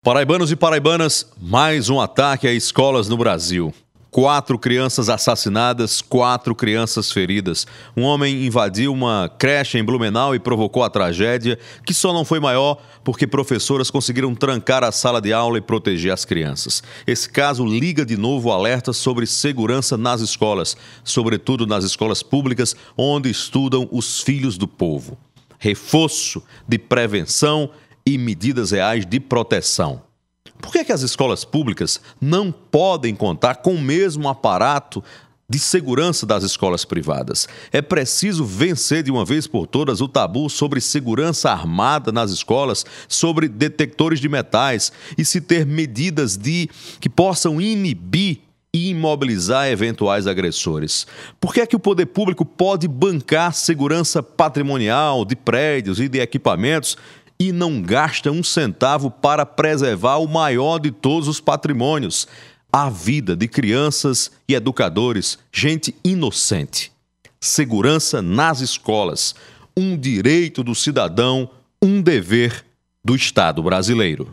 Paraibanos e paraibanas, mais um ataque a escolas no Brasil. Quatro crianças assassinadas, quatro crianças feridas. Um homem invadiu uma creche em Blumenau e provocou a tragédia, que só não foi maior porque professoras conseguiram trancar a sala de aula e proteger as crianças. Esse caso liga de novo alertas sobre segurança nas escolas, sobretudo nas escolas públicas, onde estudam os filhos do povo reforço de prevenção e medidas reais de proteção. Por que, é que as escolas públicas não podem contar com o mesmo aparato de segurança das escolas privadas. É preciso vencer de uma vez por todas o tabu sobre segurança armada nas escolas, sobre detectores de metais e se ter medidas de que possam inibir e imobilizar eventuais agressores. Por que é que o poder público pode bancar segurança patrimonial de prédios e de equipamentos e não gasta um centavo para preservar o maior de todos os patrimônios, a vida de crianças e educadores, gente inocente. Segurança nas escolas, um direito do cidadão, um dever do Estado brasileiro.